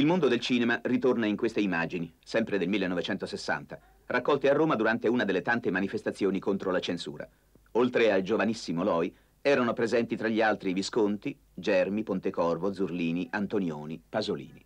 Il mondo del cinema ritorna in queste immagini, sempre del 1960, raccolte a Roma durante una delle tante manifestazioni contro la censura. Oltre al giovanissimo Loi, erano presenti tra gli altri Visconti, Germi, Pontecorvo, Zurlini, Antonioni, Pasolini.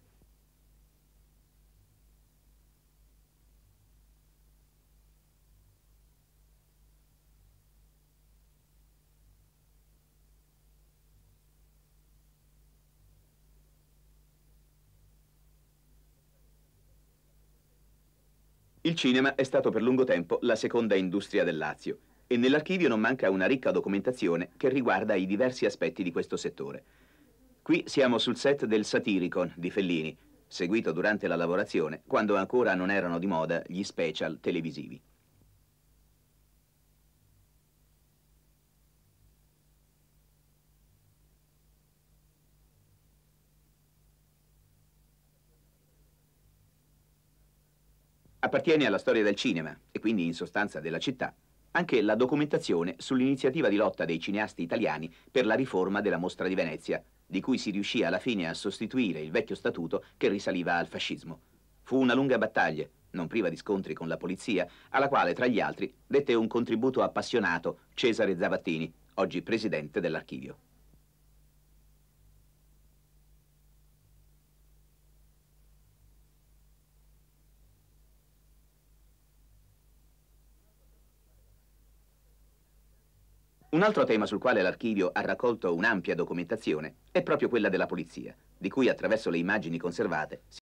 Il cinema è stato per lungo tempo la seconda industria del Lazio e nell'archivio non manca una ricca documentazione che riguarda i diversi aspetti di questo settore. Qui siamo sul set del Satiricon di Fellini, seguito durante la lavorazione quando ancora non erano di moda gli special televisivi. Appartiene alla storia del cinema e quindi in sostanza della città anche la documentazione sull'iniziativa di lotta dei cineasti italiani per la riforma della Mostra di Venezia, di cui si riuscì alla fine a sostituire il vecchio statuto che risaliva al fascismo. Fu una lunga battaglia, non priva di scontri con la polizia, alla quale tra gli altri dette un contributo appassionato Cesare Zavattini, oggi presidente dell'archivio. Un altro tema sul quale l'archivio ha raccolto un'ampia documentazione è proprio quella della polizia, di cui attraverso le immagini conservate